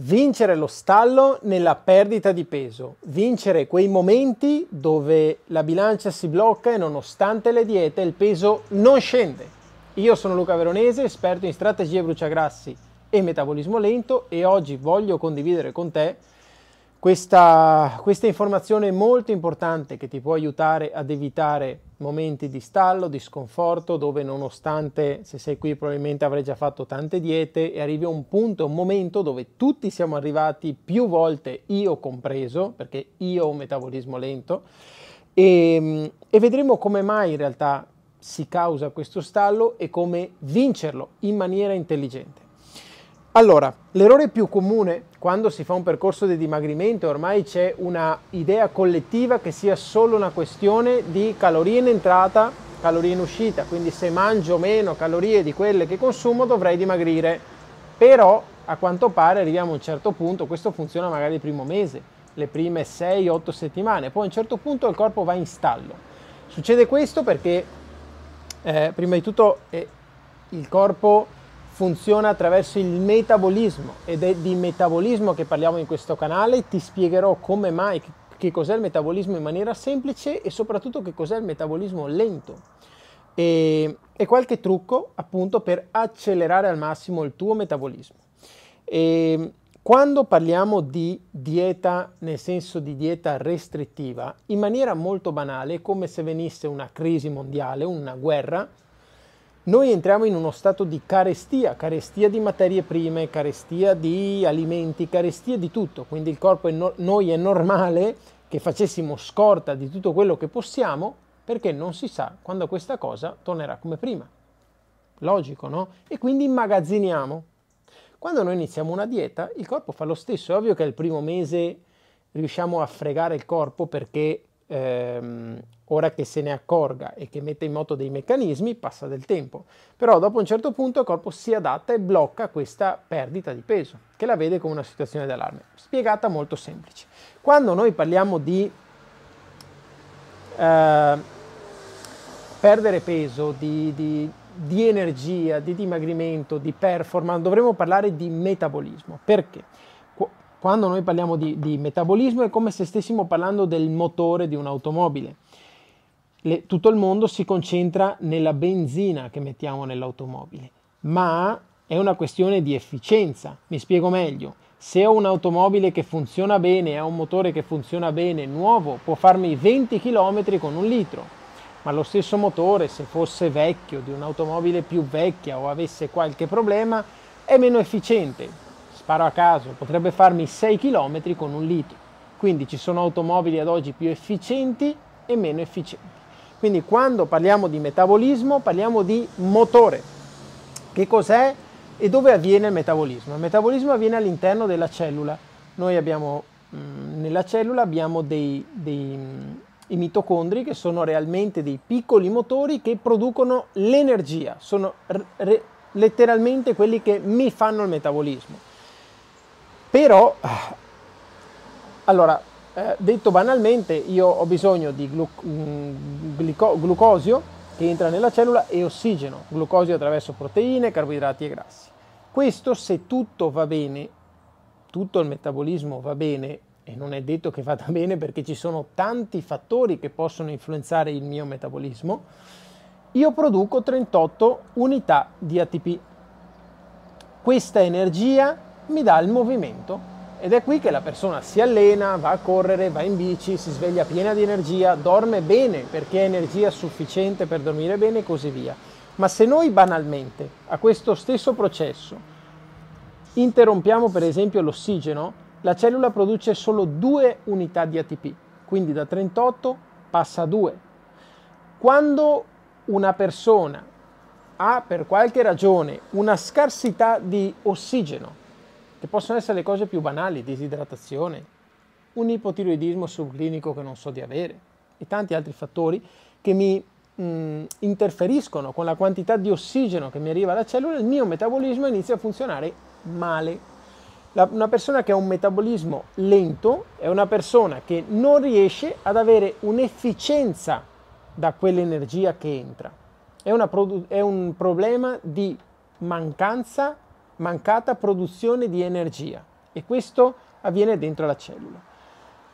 Vincere lo stallo nella perdita di peso, vincere quei momenti dove la bilancia si blocca e nonostante le diete il peso non scende. Io sono Luca Veronese, esperto in strategie bruciagrassi e metabolismo lento e oggi voglio condividere con te questa, questa informazione è molto importante che ti può aiutare ad evitare momenti di stallo, di sconforto, dove nonostante se sei qui probabilmente avrai già fatto tante diete e arrivi a un punto, un momento dove tutti siamo arrivati più volte, io compreso, perché io ho un metabolismo lento, e, ehm, e vedremo come mai in realtà si causa questo stallo e come vincerlo in maniera intelligente. Allora, l'errore più comune quando si fa un percorso di dimagrimento ormai c'è una idea collettiva che sia solo una questione di calorie in entrata, calorie in uscita, quindi se mangio meno calorie di quelle che consumo dovrei dimagrire, però a quanto pare arriviamo a un certo punto, questo funziona magari il primo mese, le prime 6-8 settimane, poi a un certo punto il corpo va in stallo. Succede questo perché eh, prima di tutto eh, il corpo funziona attraverso il metabolismo ed è di metabolismo che parliamo in questo canale, ti spiegherò come mai, che cos'è il metabolismo in maniera semplice e soprattutto che cos'è il metabolismo lento e, e qualche trucco appunto per accelerare al massimo il tuo metabolismo. E, quando parliamo di dieta, nel senso di dieta restrittiva, in maniera molto banale, come se venisse una crisi mondiale, una guerra, noi entriamo in uno stato di carestia, carestia di materie prime, carestia di alimenti, carestia di tutto, quindi il corpo è no, noi è normale che facessimo scorta di tutto quello che possiamo perché non si sa quando questa cosa tornerà come prima. Logico, no? E quindi immagazziniamo. Quando noi iniziamo una dieta, il corpo fa lo stesso, è ovvio che al primo mese riusciamo a fregare il corpo perché ehm, ora che se ne accorga e che mette in moto dei meccanismi, passa del tempo. Però dopo un certo punto il corpo si adatta e blocca questa perdita di peso, che la vede come una situazione d'allarme. Spiegata molto semplice. Quando noi parliamo di eh, perdere peso, di, di, di energia, di dimagrimento, di performance, dovremmo parlare di metabolismo. Perché? Quando noi parliamo di, di metabolismo è come se stessimo parlando del motore di un'automobile. Le, tutto il mondo si concentra nella benzina che mettiamo nell'automobile, ma è una questione di efficienza. Mi spiego meglio. Se ho un'automobile che funziona bene, ha un motore che funziona bene, nuovo, può farmi 20 km con un litro. Ma lo stesso motore, se fosse vecchio, di un'automobile più vecchia o avesse qualche problema, è meno efficiente sparo a caso, potrebbe farmi 6 km con un litro. Quindi ci sono automobili ad oggi più efficienti e meno efficienti. Quindi quando parliamo di metabolismo parliamo di motore. Che cos'è e dove avviene il metabolismo? Il metabolismo avviene all'interno della cellula. Noi abbiamo mm, nella cellula abbiamo dei, dei mm, mitocondri che sono realmente dei piccoli motori che producono l'energia, sono re, letteralmente quelli che mi fanno il metabolismo. Però, allora, eh, detto banalmente, io ho bisogno di glu- mm, glico- glucosio che entra nella cellula e ossigeno, glucosio attraverso proteine, carboidrati e grassi. Questo se tutto va bene, tutto il metabolismo va bene, e non è detto che vada bene perché ci sono tanti fattori che possono influenzare il mio metabolismo, io produco 38 unità di ATP. Questa energia mi dà il movimento ed è qui che la persona si allena, va a correre, va in bici, si sveglia piena di energia, dorme bene perché ha energia sufficiente per dormire bene e così via. Ma se noi banalmente a questo stesso processo interrompiamo per esempio l'ossigeno, la cellula produce solo due unità di ATP, quindi da 38 passa a 2. Quando una persona ha per qualche ragione una scarsità di ossigeno, che possono essere le cose più banali, disidratazione, un ipotiroidismo subclinico che non so di avere e tanti altri fattori che mi mh, mm, interferiscono con la quantità di ossigeno che mi arriva alla cellula, il mio metabolismo inizia a funzionare male. La, una persona che ha un metabolismo lento è una persona che non riesce ad avere un'efficienza da quell'energia che entra. È, è un problema di mancanza mancata produzione di energia e questo avviene dentro la cellula.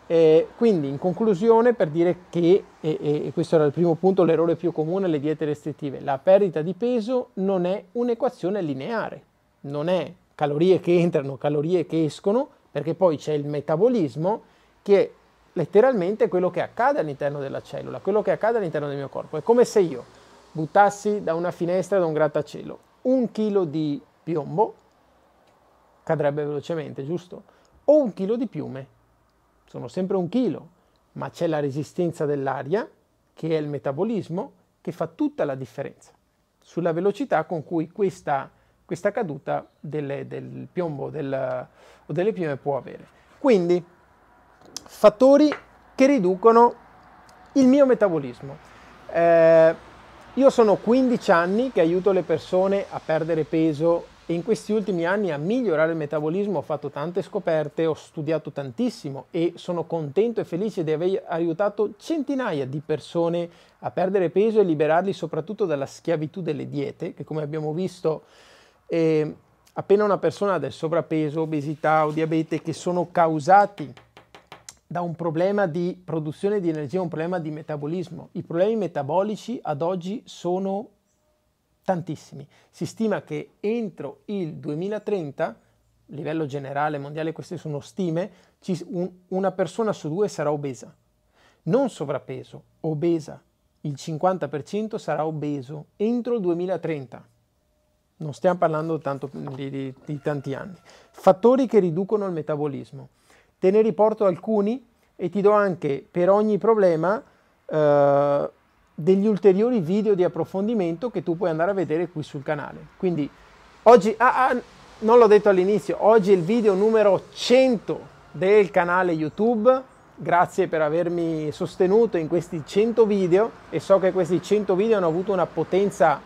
Eh, quindi in conclusione per dire che, e, e questo era il primo punto, l'errore più comune alle diete restrittive, la perdita di peso non è un'equazione lineare, non è calorie che entrano, calorie che escono, perché poi c'è il metabolismo che è letteralmente quello che accade all'interno della cellula, quello che accade all'interno del mio corpo. È come se io buttassi da una finestra, da un grattacielo, un chilo di piombo, cadrebbe velocemente, giusto? O un chilo di piume, sono sempre un chilo, ma c'è la resistenza dell'aria, che è il metabolismo, che fa tutta la differenza sulla velocità con cui questa, questa caduta delle, del piombo del, o delle piume può avere. Quindi, fattori che riducono il mio metabolismo. Eh, io sono 15 anni che aiuto le persone a perdere peso e in questi ultimi anni a migliorare il metabolismo ho fatto tante scoperte, ho studiato tantissimo e sono contento e felice di aver aiutato centinaia di persone a perdere peso e liberarli soprattutto dalla schiavitù delle diete, che come abbiamo visto... Eh, appena una persona ha del sovrappeso, obesità o diabete che sono causati da un problema di produzione di energia, un problema di metabolismo. I problemi metabolici ad oggi sono tantissimi. Si stima che entro il 2030, livello generale mondiale, queste sono stime, una persona su due sarà obesa. Non sovrappeso, obesa. Il 50% sarà obeso entro il 2030. Non stiamo parlando tanto di, di, di tanti anni. Fattori che riducono il metabolismo. Te ne riporto alcuni e ti do anche per ogni problema... Eh, degli ulteriori video di approfondimento che tu puoi andare a vedere qui sul canale. Quindi oggi, ah, ah, non l'ho detto all'inizio, oggi è il video numero 100 del canale YouTube. Grazie per avermi sostenuto in questi 100 video e so che questi 100 video hanno avuto una potenza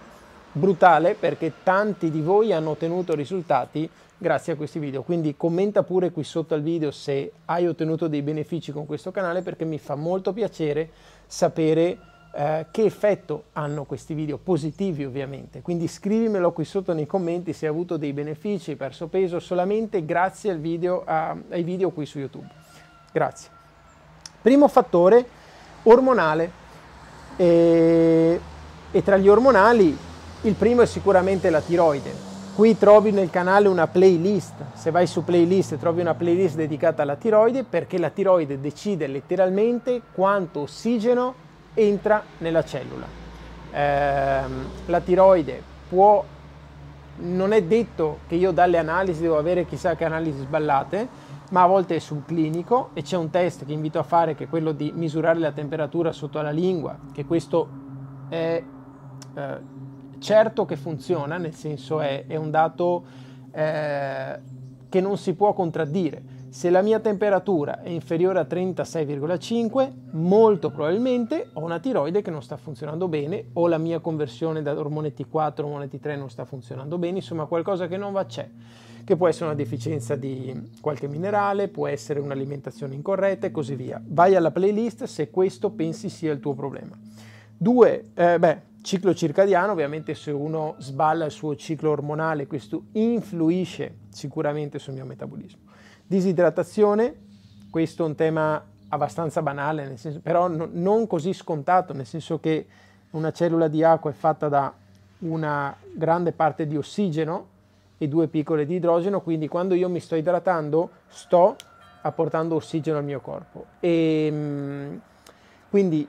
brutale perché tanti di voi hanno ottenuto risultati grazie a questi video. Quindi commenta pure qui sotto al video se hai ottenuto dei benefici con questo canale perché mi fa molto piacere sapere eh, che effetto hanno questi video, positivi ovviamente. Quindi scrivimelo qui sotto nei commenti se hai avuto dei benefici, hai perso peso, solamente grazie video, a, ai video qui su YouTube. Grazie. Primo fattore, ormonale. E, e tra gli ormonali il primo è sicuramente la tiroide. Qui trovi nel canale una playlist, se vai su playlist trovi una playlist dedicata alla tiroide perché la tiroide decide letteralmente quanto ossigeno entra nella cellula. Eh, la tiroide può, non è detto che io dalle analisi devo avere chissà che analisi sballate, ma a volte è sul clinico e c'è un test che invito a fare che è quello di misurare la temperatura sotto la lingua, che questo è eh, certo che funziona, nel senso è, è un dato eh, che non si può contraddire se la mia temperatura è inferiore a 36,5, molto probabilmente ho una tiroide che non sta funzionando bene o la mia conversione da ormone T4 a ormone T3 non sta funzionando bene, insomma qualcosa che non va c'è, che può essere una deficienza di qualche minerale, può essere un'alimentazione incorretta e così via. Vai alla playlist se questo pensi sia il tuo problema. Due, eh, beh, ciclo circadiano, ovviamente se uno sballa il suo ciclo ormonale questo influisce sicuramente sul mio metabolismo. Disidratazione, questo è un tema abbastanza banale, senso, però no, non così scontato, nel senso che una cellula di acqua è fatta da una grande parte di ossigeno e due piccole di idrogeno, quindi quando io mi sto idratando sto apportando ossigeno al mio corpo. E, ehm, quindi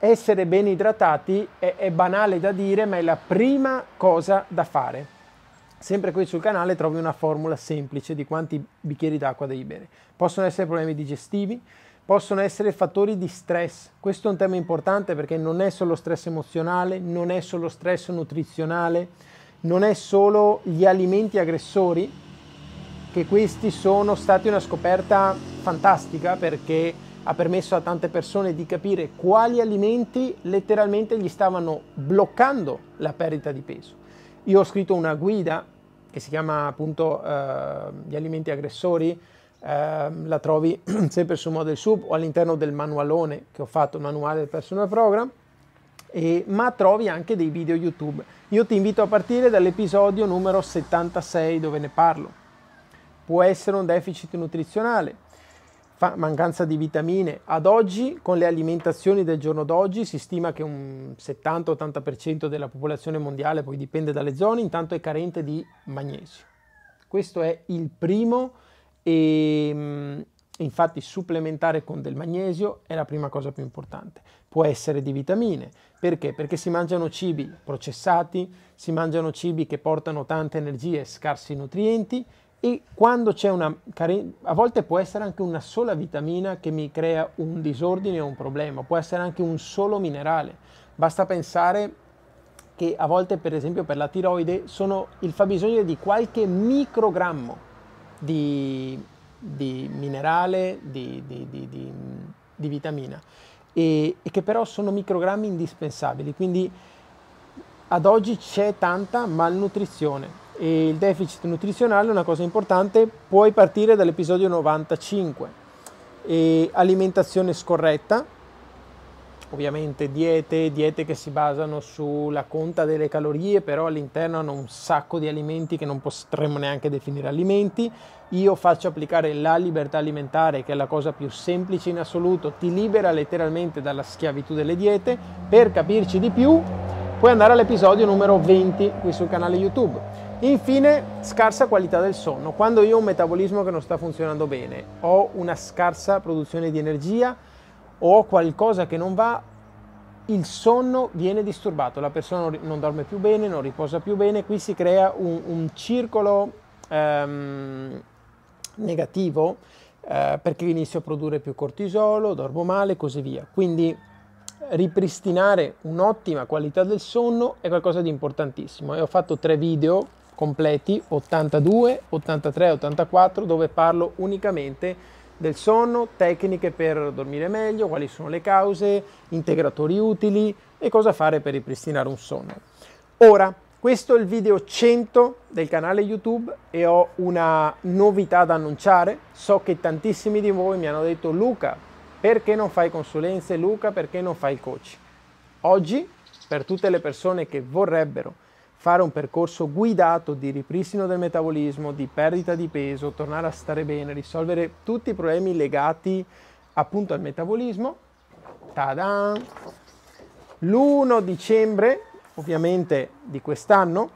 essere ben idratati è, è banale da dire, ma è la prima cosa da fare. Sempre qui sul canale trovi una formula semplice di quanti bicchieri d'acqua devi bere. Possono essere problemi digestivi, possono essere fattori di stress. Questo è un tema importante perché non è solo stress emozionale, non è solo stress nutrizionale, non è solo gli alimenti aggressori, che questi sono stati una scoperta fantastica perché ha permesso a tante persone di capire quali alimenti letteralmente gli stavano bloccando la perdita di peso. Io ho scritto una guida che si chiama appunto eh, Gli alimenti aggressori, eh, la trovi sempre su Model Sub o all'interno del manualone che ho fatto, il manuale del personal program, e, ma trovi anche dei video YouTube. Io ti invito a partire dall'episodio numero 76 dove ne parlo. Può essere un deficit nutrizionale, fa mancanza di vitamine. Ad oggi, con le alimentazioni del giorno d'oggi, si stima che un 70-80% della popolazione mondiale, poi dipende dalle zone, intanto è carente di magnesio. Questo è il primo e mm, infatti supplementare con del magnesio è la prima cosa più importante. Può essere di vitamine. Perché? Perché si mangiano cibi processati, si mangiano cibi che portano tante energie e scarsi nutrienti e quando c'è una, carenza, a volte può essere anche una sola vitamina che mi crea un disordine o un problema, può essere anche un solo minerale. Basta pensare che a volte, per esempio, per la tiroide sono il fabbisogno di qualche microgrammo di, di minerale, di, di, di vitamina, e, e che però sono microgrammi indispensabili. Quindi ad oggi c'è tanta malnutrizione e il deficit nutrizionale è una cosa importante, puoi partire dall'episodio 95. E alimentazione scorretta, ovviamente diete, diete che si basano sulla conta delle calorie, però all'interno hanno un sacco di alimenti che non potremmo neanche definire alimenti. Io faccio applicare la libertà alimentare, che è la cosa più semplice in assoluto, ti libera letteralmente dalla schiavitù delle diete. Per capirci di più, puoi andare all'episodio numero 20 qui sul canale YouTube Infine, scarsa qualità del sonno. Quando io ho un metabolismo che non sta funzionando bene, ho una scarsa produzione di energia o ho qualcosa che non va, il sonno viene disturbato, la persona non dorme più bene, non riposa più bene, qui si crea un, un circolo ehm, negativo eh, perché inizio a produrre più cortisolo, dormo male e così via. Quindi ripristinare un'ottima qualità del sonno è qualcosa di importantissimo e ho fatto tre video completi 82, 83, 84 dove parlo unicamente del sonno, tecniche per dormire meglio, quali sono le cause, integratori utili e cosa fare per ripristinare un sonno. Ora, questo è il video 100 del canale YouTube e ho una novità da annunciare. So che tantissimi di voi mi hanno detto Luca, perché non fai consulenze? Luca, perché non fai coach? Oggi, per tutte le persone che vorrebbero fare un percorso guidato di ripristino del metabolismo, di perdita di peso, tornare a stare bene, risolvere tutti i problemi legati appunto al metabolismo. Ta-da! L'1 dicembre, ovviamente di quest'anno,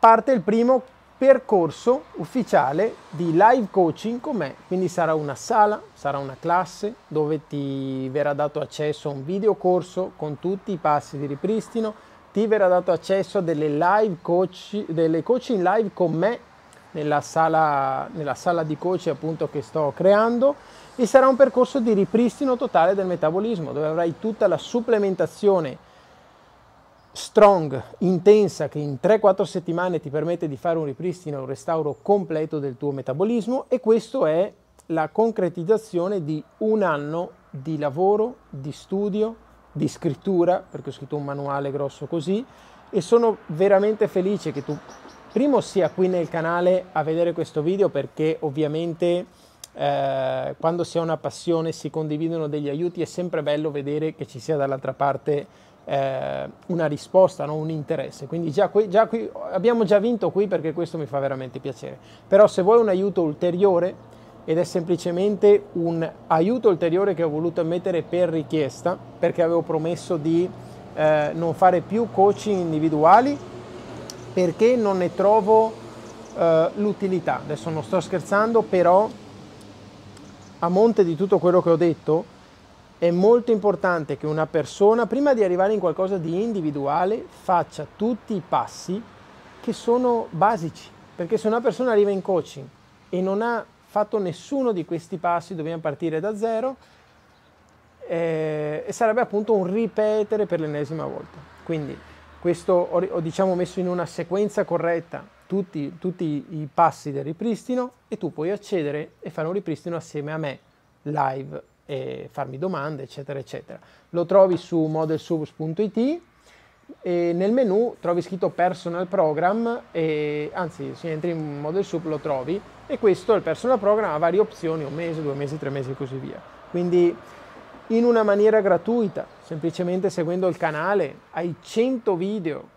parte il primo percorso ufficiale di live coaching con me, quindi sarà una sala, sarà una classe dove ti verrà dato accesso a un video corso con tutti i passi di ripristino, T verrà dato accesso a delle, live coach, delle coaching live con me nella sala, nella sala di coach appunto che sto creando e sarà un percorso di ripristino totale del metabolismo dove avrai tutta la supplementazione strong, intensa, che in 3-4 settimane ti permette di fare un ripristino, un restauro completo del tuo metabolismo e questo è la concretizzazione di un anno di lavoro, di studio, di scrittura, perché ho scritto un manuale grosso così, e sono veramente felice che tu primo sia qui nel canale a vedere questo video perché ovviamente eh, quando si ha una passione si condividono degli aiuti è sempre bello vedere che ci sia dall'altra parte eh, una risposta, no? un interesse. Quindi già qui, già qui abbiamo già vinto qui perché questo mi fa veramente piacere. Però se vuoi un aiuto ulteriore ed è semplicemente un aiuto ulteriore che ho voluto mettere per richiesta perché avevo promesso di eh, non fare più coaching individuali perché non ne trovo eh, l'utilità. Adesso non sto scherzando, però a monte di tutto quello che ho detto è molto importante che una persona prima di arrivare in qualcosa di individuale faccia tutti i passi che sono basici, perché se una persona arriva in coaching e non ha fatto nessuno di questi passi, dobbiamo partire da zero eh, e sarebbe appunto un ripetere per l'ennesima volta. Quindi questo ho, ho diciamo messo in una sequenza corretta tutti, tutti i passi del ripristino e tu puoi accedere e fare un ripristino assieme a me live e farmi domande eccetera eccetera. Lo trovi su modelsubs.it e nel menu trovi scritto personal program e, anzi se entri in model soup lo trovi e questo il personal program ha varie opzioni un mese, due mesi, tre mesi e così via quindi in una maniera gratuita semplicemente seguendo il canale hai 100 video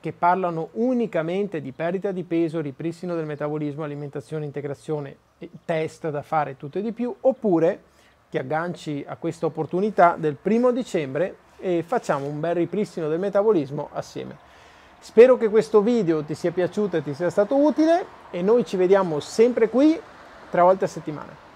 che parlano unicamente di perdita di peso, ripristino del metabolismo, alimentazione, integrazione, test da fare tutto e di più oppure ti agganci a questa opportunità del primo dicembre e facciamo un bel ripristino del metabolismo assieme. Spero che questo video ti sia piaciuto e ti sia stato utile e noi ci vediamo sempre qui tre volte a settimana.